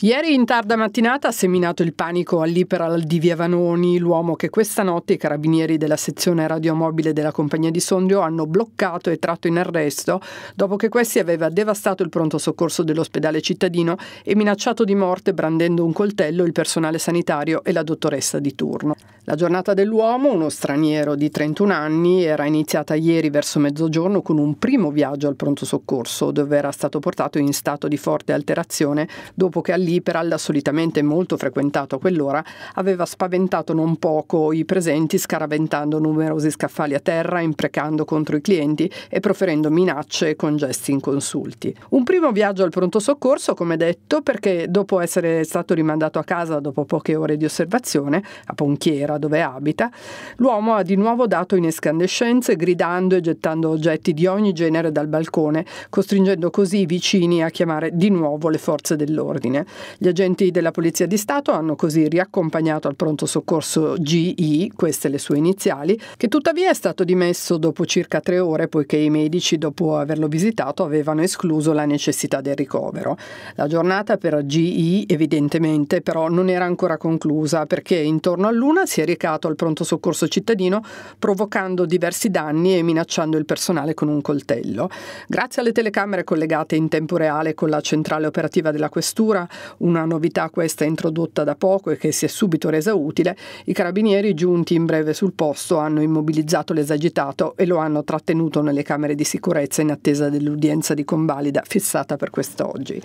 Ieri in tarda mattinata ha seminato il panico all'Iperal di Via Vanoni, l'uomo che questa notte i carabinieri della sezione radiomobile della compagnia di Sondrio hanno bloccato e tratto in arresto dopo che questi aveva devastato il pronto soccorso dell'ospedale cittadino e minacciato di morte brandendo un coltello il personale sanitario e la dottoressa di turno. La giornata dell'uomo, uno straniero di 31 anni, era iniziata ieri verso mezzogiorno con un primo viaggio al pronto soccorso dove era stato portato in stato di forte alterazione dopo che all'Iperal Liberal, solitamente molto frequentato a quell'ora, aveva spaventato non poco i presenti scaraventando numerosi scaffali a terra, imprecando contro i clienti e proferendo minacce con gesti inconsulti. Un primo viaggio al pronto soccorso, come detto, perché dopo essere stato rimandato a casa dopo poche ore di osservazione, a Ponchiera, dove abita, l'uomo ha di nuovo dato in escandescenze, gridando e gettando oggetti di ogni genere dal balcone, costringendo così i vicini a chiamare di nuovo le forze dell'ordine. Gli agenti della Polizia di Stato hanno così riaccompagnato al pronto soccorso GI, queste le sue iniziali, che tuttavia è stato dimesso dopo circa tre ore poiché i medici dopo averlo visitato avevano escluso la necessità del ricovero. La giornata per GI evidentemente però non era ancora conclusa perché intorno a luna si è recato al pronto soccorso cittadino provocando diversi danni e minacciando il personale con un coltello. Grazie alle telecamere collegate in tempo reale con la centrale operativa della questura, una novità questa introdotta da poco e che si è subito resa utile, i carabinieri giunti in breve sul posto hanno immobilizzato l'esagitato e lo hanno trattenuto nelle camere di sicurezza in attesa dell'udienza di convalida fissata per quest'oggi.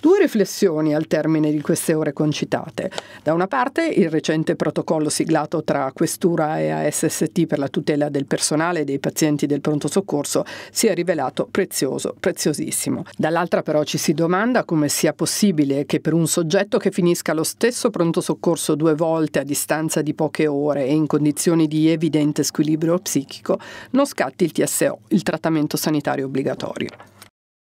Due riflessioni al termine di queste ore concitate. Da una parte il recente protocollo siglato tra Questura e ASST per la tutela del personale e dei pazienti del pronto soccorso si è rivelato prezioso, preziosissimo. Dall'altra però ci si domanda come sia possibile che per un soggetto che finisca lo stesso pronto soccorso due volte a distanza di poche ore e in condizioni di evidente squilibrio psichico non scatti il TSO, il trattamento sanitario obbligatorio.